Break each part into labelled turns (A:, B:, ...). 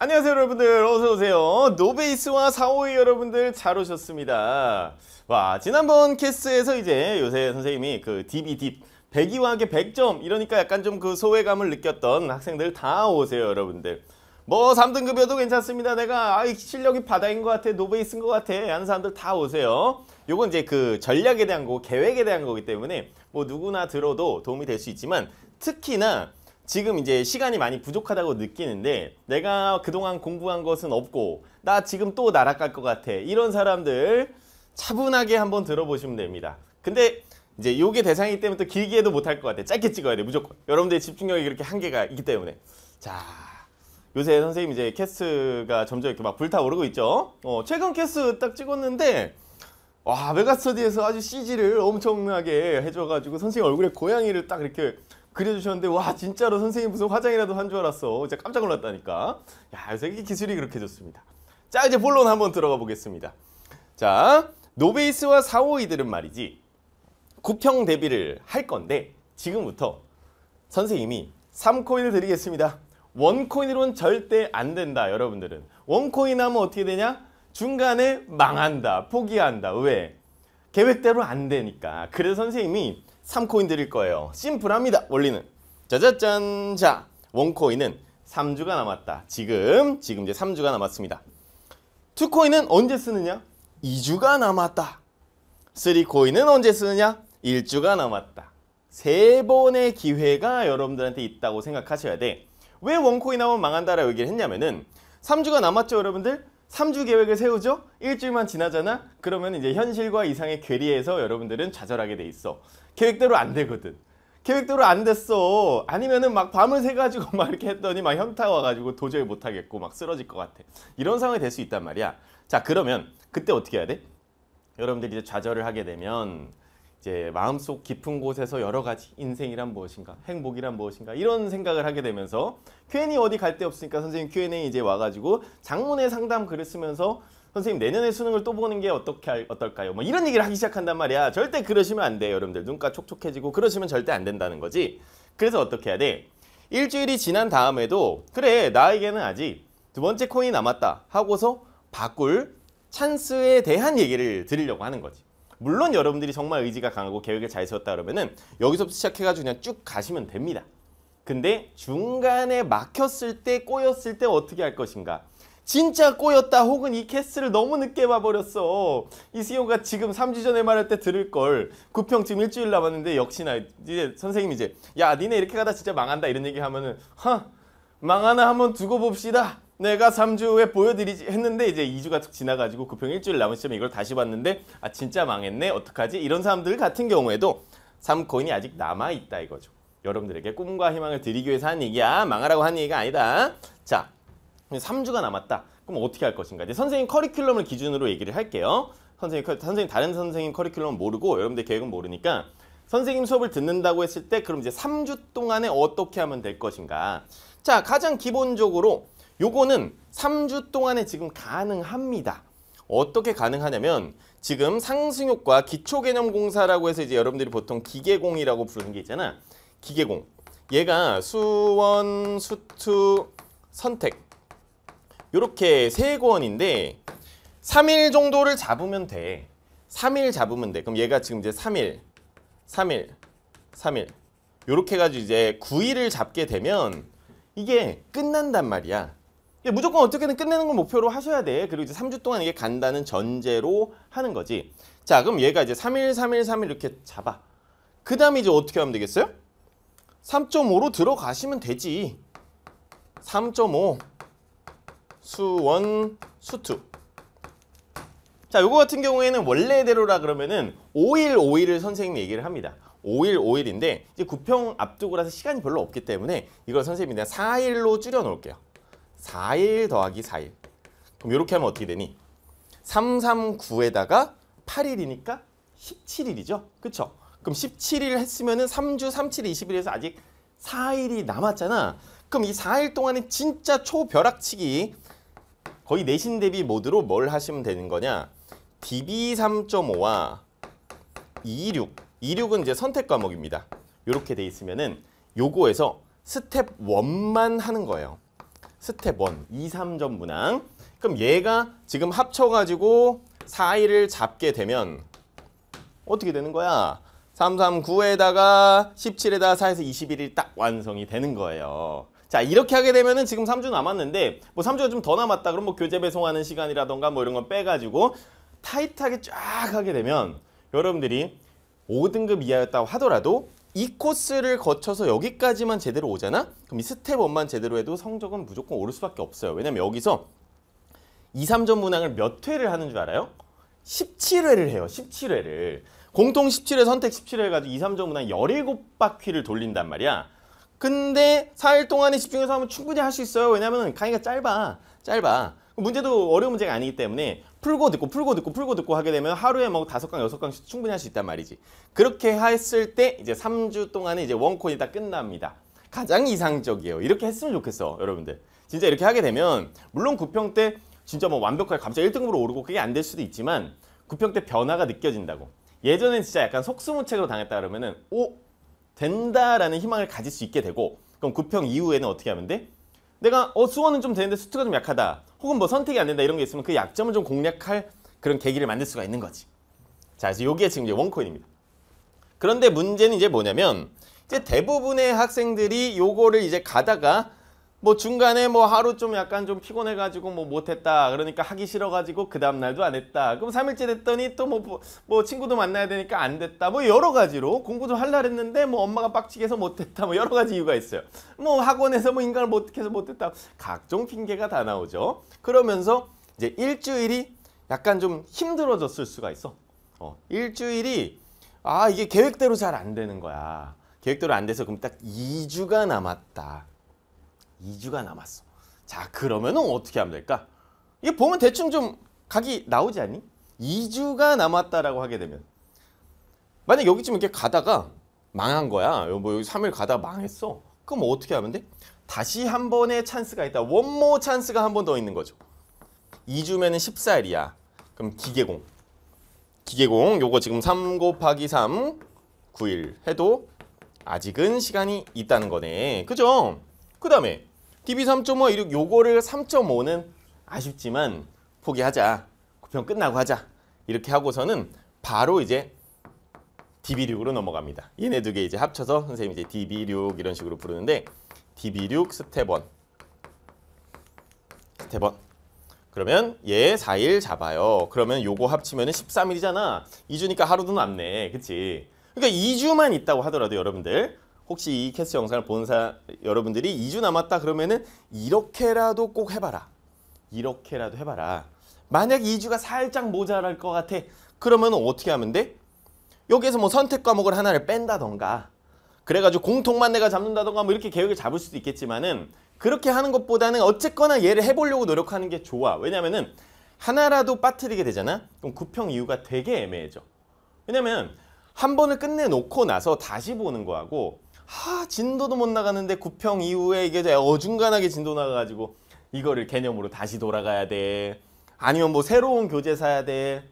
A: 안녕하세요 여러분들 어서오세요 노베이스와 사오이 여러분들 잘 오셨습니다 와 지난번 캐스에서 이제 요새 선생님이 그 딥이 딥백이와화학의 100점 이러니까 약간 좀 그 소외감을 느꼈던 학생들 다 오세요 여러분들 뭐3등급여도 괜찮습니다 내가 아, 이 실력이 바다인 것 같아 노베이스인 것 같아 하는 사람들 다 오세요 요건 이제 그 전략에 대한 거 계획에 대한 거기 때문에 뭐 누구나 들어도 도움이 될 수 있지만 특히나 지금 이제 시간이 많이 부족하다고 느끼는데 내가 그동안 공부한 것은 없고 나 지금 또 날아갈 것 같아 이런 사람들 차분하게 한번 들어보시면 됩니다 근데 이제 요게 대상이기 때문에 또 길게 도 못할 것 같아 짧게 찍어야 돼 무조건 여러분들의 집중력이 그렇게 한계가 있기 때문에 자 요새 선생님 이제 캐스가 점점 이렇게 막 불타오르고 있죠 어, 최근 캐스딱 찍었는데 와 메가스터디에서 아주 CG를 엄청나게 해줘가지고 선생님 얼굴에 고양이를 딱 이렇게 그려주셨는데 와 진짜로 선생님 무슨 화장이라도 한 줄 알았어. 진짜 깜짝 놀랐다니까. 야 요새 기술이 그렇게 좋습니다. 자 이제 본론 한번 들어가 보겠습니다. 자 노베이스와 사오이들은 말이지 구평 대비를 할 건데 지금부터 선생님이 3코인을 드리겠습니다. 원코인으로는 절대 안 된다 여러분들은. 원코인 하면 어떻게 되냐? 중간에 망한다, 포기한다. 왜? 계획대로 안 되니까. 그래서 선생님이 3코인 드릴 거예요. 심플합니다. 원리는. 짜자짠. 자, 원코인은 3주가 남았다. 지금, 지금 이제 3주가 남았습니다. 2코인은 언제 쓰느냐? 2주가 남았다. 3코인은 언제 쓰느냐? 1주가 남았다. 세 번의 기회가 여러분들한테 있다고 생각하셔야 돼. 왜 원코인 하면 망한다라고 얘기를 했냐면은 3주가 남았죠, 여러분들? 3주 계획을 세우죠? 일주일만 지나잖아? 그러면 이제 현실과 이상의 괴리에서 여러분들은 좌절하게 돼 있어. 계획대로 안 되거든. 계획대로 안 됐어. 아니면은 막 밤을 새가지고 막 이렇게 했더니 막 현타 와가지고 도저히 못하겠고 막 쓰러질 것 같아. 이런 상황이 될 수 있단 말이야. 자, 그러면 그때 어떻게 해야 돼? 여러분들이 이제 좌절을 하게 되면 이제 마음속 깊은 곳에서 여러 가지 인생이란 무엇인가, 행복이란 무엇인가 이런 생각을 하게 되면서 Q&A 어디 갈 데 없으니까 선생님 Q&A 이제 와가지고 장문의 상담 글을 쓰면서 선생님 내년에 수능을 또 보는 게 어떻게 할, 어떨까요? 뭐 이런 얘기를 하기 시작한단 말이야. 절대 그러시면 안돼 여러분들. 눈가 촉촉해지고 그러시면 절대 안 된다는 거지. 그래서 어떻게 해야 돼? 일주일이 지난 다음에도 그래 나에게는 아직 두 번째 코인이 남았다 하고서 바꿀 찬스에 대한 얘기를 드리려고 하는 거지. 물론 여러분들이 정말 의지가 강하고 계획을 잘 세웠다 그러면은 여기서부터 시작해가지고 그냥 쭉 가시면 됩니다. 근데 중간에 막혔을 때 꼬였을 때 어떻게 할 것인가? 진짜 꼬였다 혹은 이 캐스를 너무 늦게 봐버렸어 이 c 용가 지금 3주 전에 말할 때 들을걸 구평 지금 일주일 남았는데 역시나 이제 선생님이 이제 야 니네 이렇게 가다 진짜 망한다 이런 얘기 하면은 허 망하나 한번 두고 봅시다 내가 3주 후에 보여드리지 했는데 이제 2주가 지나가지고 급평 일주일 남은 시점에 이걸 다시 봤는데 아 진짜 망했네 어떡하지 이런 사람들 같은 경우에도 3코인이 아직 남아있다 이거죠. 여러분들에게 꿈과 희망을 드리기 위해서 한 얘기야 망하라고 한 얘기가 아니다. 자 3주가 남았다. 그럼 어떻게 할 것인가 이제 선생님 커리큘럼을 기준으로 얘기를 할게요. 선생님, 선생님 다른 선생님 커리큘럼 모르고 여러분들 계획은 모르니까 선생님 수업을 듣는다고 했을 때 그럼 이제 3주 동안에 어떻게 하면 될 것인가 자 가장 기본적으로 요거는 3주 동안에 지금 가능합니다. 어떻게 가능하냐면 지금 상승효과 기초개념공사라고 해서 이제 여러분들이 보통 기계공이라고 부르는 게 있잖아. 기계공. 얘가 수원, 수투, 선택 이렇게 세 권인데 3일 정도를 잡으면 돼. 3일 잡으면 돼. 그럼 얘가 지금 이제 3일, 3일, 3일 이렇게 해가지고 이제 9일을 잡게 되면 이게 끝난단 말이야. 무조건 어떻게든 끝내는 걸 목표로 하셔야 돼. 그리고 이제 3주 동안 이게 간다는 전제로 하는 거지. 자, 그럼 얘가 이제 3일, 3일, 3일 이렇게 잡아. 그 다음에 이제 어떻게 하면 되겠어요? 3.5로 들어가시면 되지. 3.5 수원 수투 자, 요거 같은 경우에는 원래대로라 그러면은 5일 5일을 선생님이 얘기를 합니다. 5일 5일인데 이제 구평 앞두고라서 시간이 별로 없기 때문에 이걸 선생님이 그냥 4일로 줄여 놓을게요. 4일 더하기 4일. 그럼 이렇게 하면 어떻게 되니? 339에다가 8일이니까 17일이죠. 그쵸 그럼 17일 했으면 은 3주 3 7일2 0일에서 아직 4일이 남았잖아. 그럼 이 4일 동안에 진짜 초벼락치기 거의 내신 대비 모드로 뭘 하시면 되는 거냐? DB 3.5와 26, 26은 이제 선택 과목입니다. 이렇게 돼 있으면은 요거에서 스텝 1만 하는 거예요. 스텝 1, 2, 3점 문항 그럼 얘가 지금 합쳐가지고 4일을 잡게 되면 어떻게 되는 거야? 339에다가 17에다 4에서 21이 딱 완성이 되는 거예요. 자 이렇게 하게 되면은 지금 3주 남았는데 뭐 3주가 좀 더 남았다 그럼 뭐 교재 배송하는 시간이라던가 뭐 이런 거 빼가지고 타이트하게 쫙 하게 되면 여러분들이 5등급 이하였다고 하더라도 이 코스를 거쳐서 여기까지만 제대로 오잖아? 그럼 이 스텝 1만 제대로 해도 성적은 무조건 오를 수밖에 없어요. 왜냐면 여기서 2, 3점 문항을 몇 회를 하는 줄 알아요? 17회를 해요. 17회를. 공통 17회, 선택 17회 가지고 2, 3점 문항 17바퀴를 돌린단 말이야. 근데 4일 동안에 집중해서 하면 충분히 할 수 있어요. 왜냐면 강의가 짧아. 짧아. 문제도 어려운 문제가 아니기 때문에 풀고 듣고 풀고 듣고 풀고 듣고 하게 되면 하루에 뭐 다섯 강 여섯 강씩 충분히 할 수 있단 말이지. 그렇게 했을 때 이제 3주 동안에 이제 원콘이 다 끝납니다. 가장 이상적이에요. 이렇게 했으면 좋겠어, 여러분들. 진짜 이렇게 하게 되면 물론 9평 때 진짜 뭐 완벽하게 갑자기 1등급으로 오르고 그게 안 될 수도 있지만 9평 때 변화가 느껴진다고. 예전엔 진짜 약간 속수무책으로 당했다 그러면은 오 된다라는 희망을 가질 수 있게 되고 그럼 9평 이후에는 어떻게 하면 돼? 내가 어 수원은 좀 되는데 수트가 좀 약하다. 혹은 뭐 선택이 안 된다 이런 게 있으면 그 약점을 좀 공략할 그런 계기를 만들 수가 있는 거지. 자, 그래서 요게 지금 이제 원코인입니다. 그런데 문제는 이제 뭐냐면 이제 대부분의 학생들이 요거를 이제 가다가 뭐 중간에 뭐 하루 좀 약간 좀 피곤해가지고 뭐 못했다 그러니까 하기 싫어가지고 그 다음날도 안 했다 그럼 3일째 됐더니 또뭐뭐 뭐, 뭐 친구도 만나야 되니까 안 됐다 뭐 여러 가지로 공부도 할라 했는데 뭐 엄마가 빡치게 해서 못했다 뭐 여러 가지 이유가 있어요 뭐 학원에서 뭐 인간을 못해서 못했다 각종 핑계가 다 나오죠 그러면서 이제 일주일이 약간 좀 힘들어졌을 수가 있어 어, 일주일이 아 이게 계획대로 잘 안 되는 거야 계획대로 안 돼서 그럼 딱 2주가 남았다 2주가 남았어. 자, 그러면은 어떻게 하면 될까? 이게 보면 대충 좀 각이 나오지 않니? 2주가 남았다라고 하게 되면 만약 여기쯤 이렇게 가다가 망한 거야. 뭐 여기 3일 가다 망했어. 그럼 어떻게 하면 돼? 다시 한 번의 찬스가 있다. 원모 찬스가 한 번 더 있는 거죠. 2주면은 14일이야. 그럼 기계공. 기계공 요거 지금 3 곱하기 3 9일 해도 아직은 시간이 있다는 거네. 그죠? 그 다음에 TV 3.5 이륙 요거를 3.5는 아쉽지만 포기하자. 구평 끝나고 하자. 이렇게 하고서는 바로 이제 DB6으로 넘어갑니다. 얘네 두 개 이제 합쳐서 선생님이 이제 DB6 이런 식으로 부르는데 DB6 스텝 1 스텝 1 그러면 얘 4일 잡아요. 그러면 요거 합치면 13일이잖아. 2주니까 하루도 남네. 그치? 그러니까 2주만 있다고 하더라도 여러분들 혹시 이 캐스 영상을 본 사, 여러분들이 2주 남았다 그러면은 이렇게라도 꼭 해봐라. 이렇게라도 해봐라. 만약 2주가 살짝 모자랄 것 같아. 그러면 어떻게 하면 돼? 여기에서 뭐 선택 과목을 하나를 뺀다던가 그래가지고 공통만 내가 잡는다던가 뭐 이렇게 계획을 잡을 수도 있겠지만은 그렇게 하는 것보다는 어쨌거나 얘를 해보려고 노력하는 게 좋아. 왜냐면은 하나라도 빠뜨리게 되잖아? 그럼 구평 이유가 되게 애매해져. 왜냐면 한 번을 끝내놓고 나서 다시 보는 거하고 하 진도도 못 나가는데 9평 이후에 이게 어중간하게 진도 나가가지고 이거를 개념으로 다시 돌아가야 돼. 아니면 뭐 새로운 교재 사야 돼.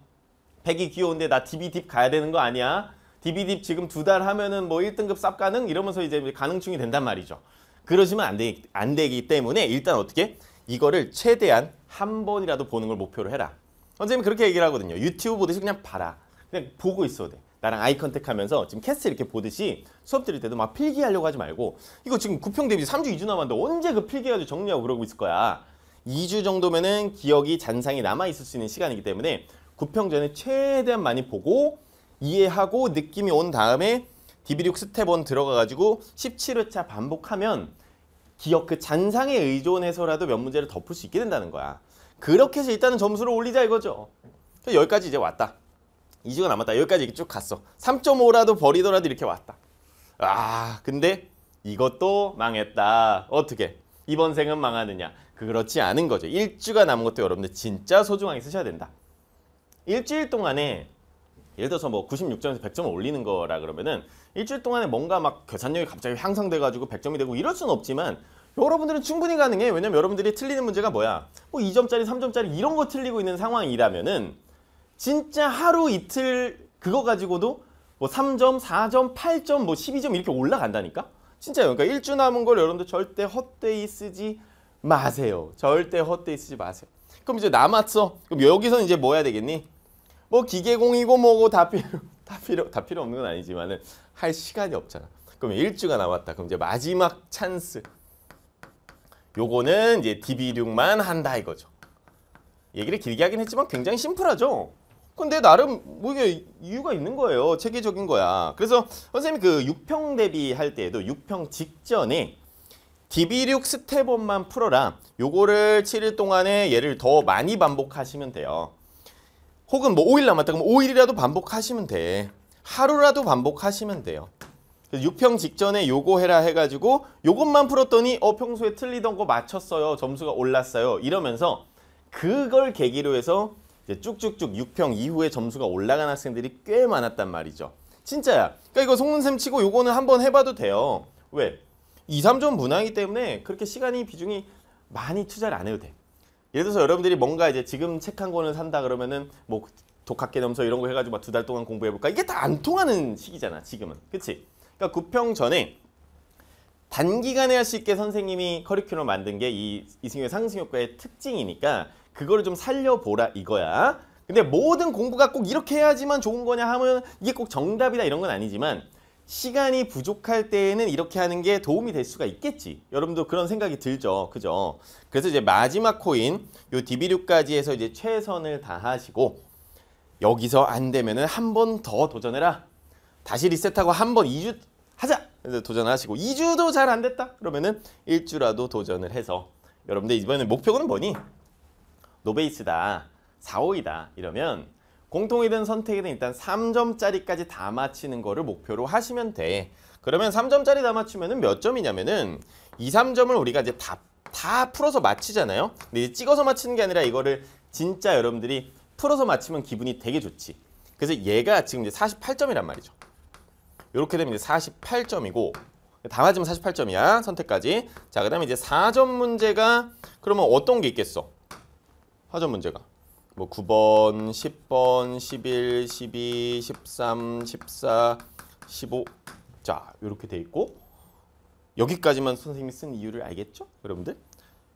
A: 백이 귀여운데 나 DB딥 가야 되는 거 아니야? DB딥 지금 두 달 하면은 뭐 1등급 쌉 가능? 이러면서 이제 가능충이 된단 말이죠. 그러시면 안, 되, 안 되기 때문에 일단 어떻게? 이거를 최대한 한 번이라도 보는 걸 목표로 해라. 선생님 그렇게 얘기를 하거든요. 유튜브 보듯이 그냥 봐라. 그냥 보고 있어도 돼. 나랑 아이 컨택하면서 지금 캐스트 이렇게 보듯이 수업 들을 때도 막 필기하려고 하지 말고 이거 지금 구평 대비 3주 2주 남았는데 언제 그 필기해가지고 정리하고 그러고 있을 거야. 2주 정도면은 기억이 잔상이 남아있을 수 있는 시간이기 때문에 구평 전에 최대한 많이 보고 이해하고 느낌이 온 다음에 DB6 스텝 1 들어가가지고 17회차 반복하면 기억 그 잔상에 의존해서라도 몇 문제를 덮을 수 있게 된다는 거야. 그렇게 해서 일단은 점수를 올리자 이거죠. 여기까지 이제 왔다. 2주가 남았다. 여기까지 쭉 갔어. 3.5라도 버리더라도 이렇게 왔다. 아 근데 이것도 망했다. 어떻게? 이번 생은 망하느냐? 그렇지 않은 거죠. 1주가 남은 것도 여러분들 진짜 소중하게 쓰셔야 된다. 일주일 동안에 예를 들어서 뭐 96점에서 100점을 올리는 거라 그러면은 일주일 동안에 뭔가 막 계산력이 갑자기 향상돼가지고 100점이 되고 이럴 수는 없지만 여러분들은 충분히 가능해. 왜냐면 여러분들이 틀리는 문제가 뭐야? 뭐 2점짜리, 3점짜리 이런 거 틀리고 있는 상황이라면은 진짜 하루 이틀 그거 가지고도 뭐 3점, 4점, 8점, 뭐 12점 이렇게 올라간다니까? 진짜요. 그러니까 일주 남은 걸 여러분들 절대 헛되이 쓰지 마세요. 절대 헛되이 쓰지 마세요. 그럼 이제 남았어. 그럼 여기서 이제 뭐 해야 되겠니? 뭐 기계공이고 뭐고 다 필요 다 필요 다 필요 없는 건 아니지만은 할 시간이 없잖아. 그럼 일주가 남았다. 그럼 이제 마지막 찬스. 요거는 이제 DB6만 한다 이거죠. 얘기를 길게 하긴 했지만 굉장히 심플하죠. 근데 나름 뭐 이게 이유가 있는 거예요. 체계적인 거야. 그래서 선생님 그 6평 대비할 때에도 6평 직전에 DB6 스텝업만 풀어라. 요거를 7일 동안에 얘를 더 많이 반복하시면 돼요. 혹은 뭐 5일 남았다. 그럼 5일이라도 반복하시면 돼. 하루라도 반복하시면 돼요. 그래서 6평 직전에 요거 해라 해가지고 요것만 풀었더니 어 평소에 틀리던 거 맞췄어요. 점수가 올랐어요. 이러면서 그걸 계기로 해서 쭉쭉쭉 6평 이후에 점수가 올라간 학생들이 꽤 많았단 말이죠. 진짜야. 그러니까 이거 속눈셈 치고 요거는 한번 해봐도 돼요. 왜? 2, 3점 문항이기 때문에 그렇게 시간이 비중이 많이 투자를 안 해도 돼. 예를 들어서 여러분들이 뭔가 이제 지금 책 한 권을 산다 그러면은 뭐 독학계 넘서 이런 거 해가지고 막 두 달 동안 공부해볼까? 이게 다 안 통하는 시기잖아 지금은. 그치? 그러니까 9평 전에 단기간에 할 수 있게 선생님이 커리큘럼 만든 게 이이승의 상승효과의 특징이니까 그거를 좀 살려보라 이거야. 근데 모든 공부가 꼭 이렇게 해야지만 좋은 거냐 하면 이게 꼭 정답이다 이런 건 아니지만 시간이 부족할 때에는 이렇게 하는 게 도움이 될 수가 있겠지. 여러분도 그런 생각이 들죠. 그죠? 그래서 이제 마지막 코인 요 DB6까지 해서 이제 최선을 다하시고 여기서 안 되면은 한 번 더 도전해라. 다시 리셋하고 한 번 2주 하자. 그래서 도전하시고 2주도 잘 안 됐다. 그러면은 1주라도 도전을 해서 여러분들 이번에 목표는 뭐니? 노베이스다 4호이다 이러면 공통이든 선택이든 일단 3점짜리까지 다 맞히는 거를 목표로 하시면 돼 그러면 3점짜리 다 맞추면 몇 점이냐면은 2, 3점을 우리가 이제 다, 다 풀어서 맞히잖아요 근데 이제 찍어서 맞히는 게 아니라 이거를 진짜 여러분들이 풀어서 맞히면 기분이 되게 좋지 그래서 얘가 지금 이제 48점이란 말이죠 이렇게 되면 이제 48점이고 다 맞으면 48점이야 선택까지 자그 다음에 이제 4점 문제가 그러면 어떤 게 있겠어 하죠 문제가 뭐 9번, 10번, 11, 12, 13, 14, 15. 자, 이렇게 돼 있고 여기까지만 선생님이 쓴 이유를 알겠죠? 여러분들?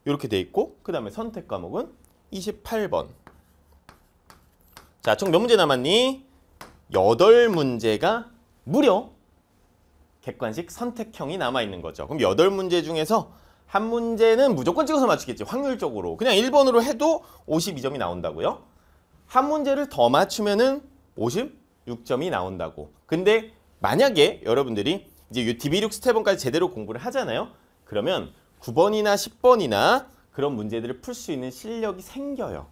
A: 이렇게 돼 있고 그다음에 선택 과목은 28번. 자, 총 몇 문제 남았니? 8문제가 무려 객관식 선택형이 남아 있는 거죠. 그럼 8문제 중에서 한 문제는 무조건 찍어서 맞추겠지 확률적으로 그냥 1번으로 해도 52점이 나온다고요 한 문제를 더 맞추면은 56점이 나온다고 근데 만약에 여러분들이 이제 이 DB6 스텝원까지 제대로 공부를 하잖아요 그러면 9번이나 10번이나 그런 문제들을 풀 수 있는 실력이 생겨요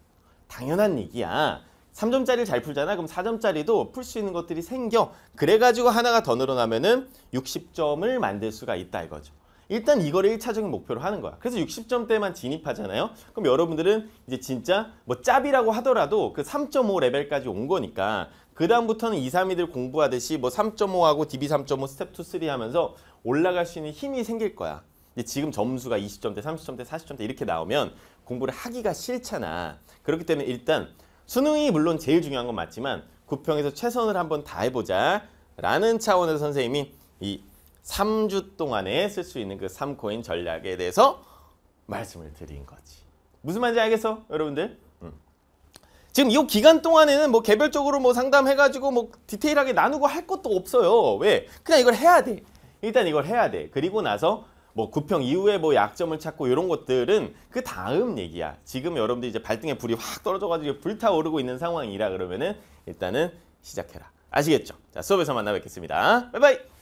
A: 당연한 얘기야 3점짜리를 잘 풀잖아 그럼 4점짜리도 풀 수 있는 것들이 생겨 그래가지고 하나가 더 늘어나면은 60점을 만들 수가 있다 이거죠 일단 이걸 1차적인 목표로 하는 거야. 그래서 60점대만 진입하잖아요. 그럼 여러분들은 이제 진짜 뭐 짭이라고 하더라도 그 3.5 레벨까지 온 거니까 그 다음부터는 2, 3위들 공부하듯이 뭐 3.5하고 DB 3.5 스텝 2, 3 하면서 올라갈 수 있는 힘이 생길 거야. 근데 지금 점수가 20점대, 30점대, 40점대 이렇게 나오면 공부를 하기가 싫잖아. 그렇기 때문에 일단 수능이 물론 제일 중요한 건 맞지만 구평에서 최선을 한번 다해보자 라는 차원에서 선생님이 이 3주 동안에 쓸 수 있는 그 3코인 전략에 대해서 말씀을 드린 거지. 무슨 말인지 알겠어? 여러분들? 음. 지금 이 기간 동안에는 뭐 개별적으로 뭐 상담해가지고 뭐 디테일하게 나누고 할 것도 없어요. 왜? 그냥 이걸 해야 돼. 일단 이걸 해야 돼. 그리고 나서 뭐 구평 이후에 뭐 약점을 찾고 이런 것들은 그 다음 얘기야. 지금 여러분들이 이제 발등에 불이 확 떨어져가지고 불타오르고 있는 상황이라 그러면은 일단은 시작해라. 아시겠죠? 자 수업에서 만나 뵙겠습니다. 바이바이.